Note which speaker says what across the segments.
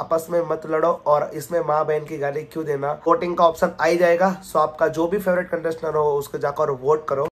Speaker 1: आपस में मत लड़ो और इसमें माँ बहन की गाली क्यों देना वोटिंग का ऑप्शन आई जाएगा सो आपका जो भी फेवरेट कंटेस्टेंट हो उसको जाकर वोट करो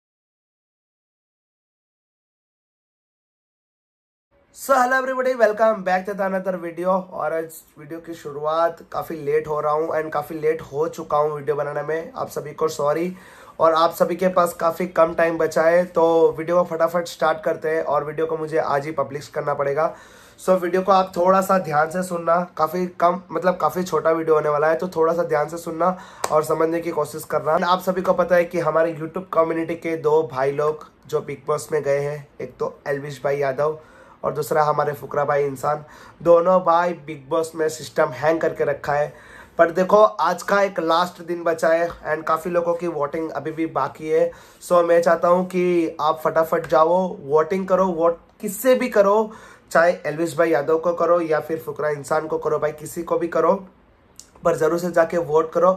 Speaker 1: so hello everybody welcome back to another video और आज वीडियो की शुरुआत काफ़ी लेट हो रहा हूँ एंड काफ़ी लेट हो चुका हूँ वीडियो बनाने में आप सभी को सॉरी और आप सभी के पास काफ़ी कम टाइम बचा है तो वीडियो को फटाफट स्टार्ट करते हैं और वीडियो को मुझे आज ही पब्लिश करना पड़ेगा सो वीडियो को आप थोड़ा सा ध्यान से सुनना काफ़ी कम मतलब काफ़ी छोटा वीडियो होने वाला है तो थोड़ा सा ध्यान से सुनना और समझने की कोशिश करना आप सभी को पता है कि हमारे यूट्यूब कम्युनिटी के दो भाई लोग जो बिग बॉस में गए हैं एक तो एलविश भाई यादव और दूसरा हमारे फुकरा भाई इंसान दोनों भाई बिग बॉस में सिस्टम हैंग करके रखा है पर देखो आज का एक लास्ट दिन बचा है एंड काफ़ी लोगों की वोटिंग अभी भी बाकी है सो so, मैं चाहता हूँ कि आप फटाफट जाओ वोटिंग करो वोट किससे भी करो चाहे एलविश भाई यादव को करो या फिर फुकरा इंसान को करो भाई किसी को भी करो पर ज़रूर से जाके वोट करो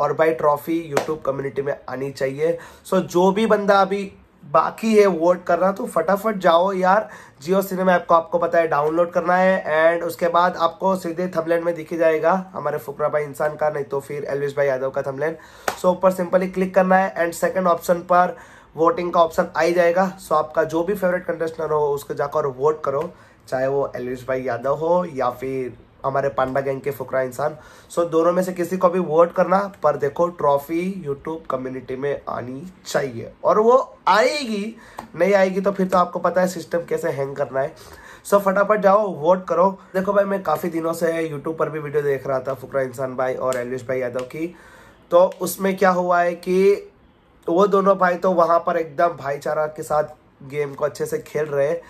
Speaker 1: और भाई ट्रॉफी यूट्यूब कम्युनिटी में आनी चाहिए सो so, जो भी बंदा अभी बाकी है वोट करना तो फटाफट जाओ यार जियो सिनेमा ऐप को आपको पता है डाउनलोड करना है एंड उसके बाद आपको सीधे थमलैंड में दिखी जाएगा हमारे फुकरा भाई इंसान का नहीं तो फिर एलविश भाई यादव का थमलैंड सो so, ऊपर सिंपली क्लिक करना है एंड सेकेंड ऑप्शन पर वोटिंग का ऑप्शन आ ही जाएगा सो so, आपका जो भी फेवरेट कंटेस्टनर हो उसको जाकर वोट करो चाहे वो एलिश भाई यादव हो या फिर हमारे पांडा गैंग के फुकरा इंसान सो दोनों में से किसी को भी वोट करना पर देखो ट्रॉफी यूट्यूब कम्युनिटी में आनी चाहिए और वो आएगी नहीं आएगी तो फिर तो आपको पता है सिस्टम कैसे हैंग करना है सो so, फटाफट जाओ वोट करो देखो भाई मैं काफ़ी दिनों से यूट्यूब पर भी वीडियो देख रहा था फुकरा इंसान भाई और एलिश भाई यादव की तो उसमें क्या हुआ है कि वो दोनों भाई तो वहाँ पर एकदम भाईचारा के साथ गेम को अच्छे से खेल रहे हैं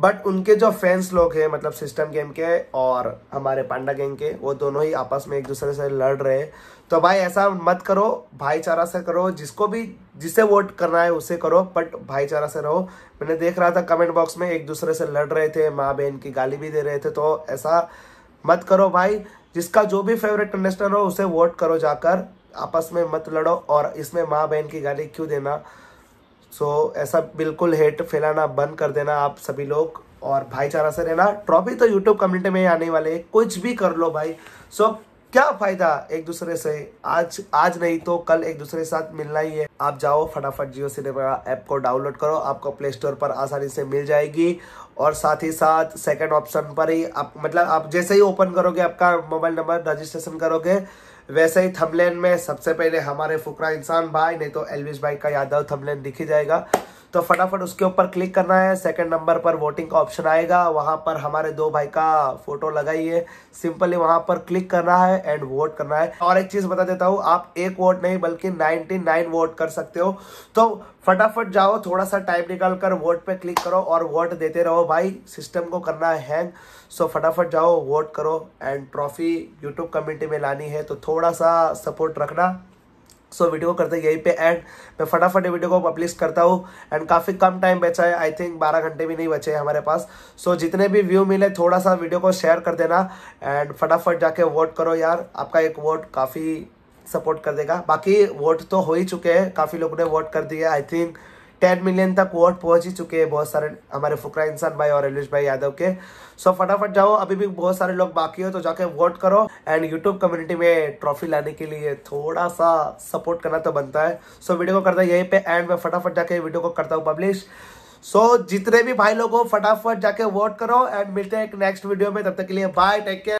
Speaker 1: बट उनके जो फैंस लोग हैं मतलब सिस्टम गेम के और हमारे पांडा गेम के वो दोनों ही आपस में एक दूसरे से लड़ रहे हैं तो भाई ऐसा मत करो भाईचारा से करो जिसको भी जिसे वोट करना है उसे करो बट भाईचारा से रहो मैंने देख रहा था कमेंट बॉक्स में एक दूसरे से लड़ रहे थे माँ बहन की गाली भी दे रहे थे तो ऐसा मत करो भाई जिसका जो भी फेवरेट कंटेस्टेंट हो उसे वोट करो जाकर आपस में मत लड़ो और इसमें माँ बहन की गाली क्यों देना सो so, ऐसा बिल्कुल हेट फैलाना बंद कर देना आप सभी लोग और भाईचारा से रहना ट्रॉफी तो यूट्यूब कम्युनिटी में ही आने वाले है कुछ भी कर लो भाई सो so, क्या फायदा एक दूसरे से आज आज नहीं तो कल एक दूसरे के साथ मिलना ही है आप जाओ फटाफट जियो सिनेमा ऐप को डाउनलोड करो आपको प्ले स्टोर पर आसानी से मिल जाएगी और साथ ही साथ सेकंड ऑप्शन पर ही आप मतलब आप जैसे ही ओपन करोगे आपका मोबाइल नंबर रजिस्ट्रेशन करोगे वैसे ही थमलेन में सबसे पहले हमारे फुकरा इंसान भाई नहीं तो एलविश भाई का यादव थमलैन दिखी जाएगा तो फटाफट उसके ऊपर क्लिक करना है सेकंड नंबर पर वोटिंग का ऑप्शन आएगा वहां पर हमारे दो भाई का फोटो लगाइए सिंपली वहां पर क्लिक करना है एंड वोट करना है और एक चीज़ बता देता हूँ आप एक वोट नहीं बल्कि नाइनटी वोट कर सकते हो तो फटाफट जाओ थोड़ा सा टाइम निकाल कर वोट पे क्लिक करो और वोट देते रहो भाई सिस्टम को करना है हैंग सो फटाफट जाओ वोट करो एंड ट्रॉफी यूट्यूब कम्युनिटी में लानी है तो थोड़ा सा सपोर्ट रखना सो so, वीडियो को करते यहीं पे एंड मैं फटाफट वीडियो को पब्लिश करता हूँ एंड काफ़ी कम टाइम बचा है आई थिंक बारह घंटे भी नहीं बचे हैं हमारे पास सो so, जितने भी व्यू मिले थोड़ा सा वीडियो को शेयर कर देना एंड फटाफट जाके वोट करो यार आपका एक वोट काफ़ी सपोर्ट कर देगा बाकी वोट तो हो ही चुके हैं काफ़ी लोगों ने वोट कर दिया आई थिंक टेन मिलियन तक वोट पहुंच ही चुके हैं बहुत सारे हमारे फुकरा इंसान भाई और अलेश भाई यादव के सो फटाफट जाओ अभी भी बहुत सारे लोग बाकी हो तो जाके वोट करो एंड यूट्यूब कम्युनिटी में ट्रॉफी लाने के लिए थोड़ा सा सपोर्ट करना तो बनता है सो वीडियो को करता है यहीं पे एंड मैं फटाफट जाके वीडियो को करता हूँ पब्लिश सो जितने भी भाई लोग हो फटाफट जाके वोट करो एंड मिलते हैं नेक्स्ट वीडियो में तब तक के लिए बाय टेक केयर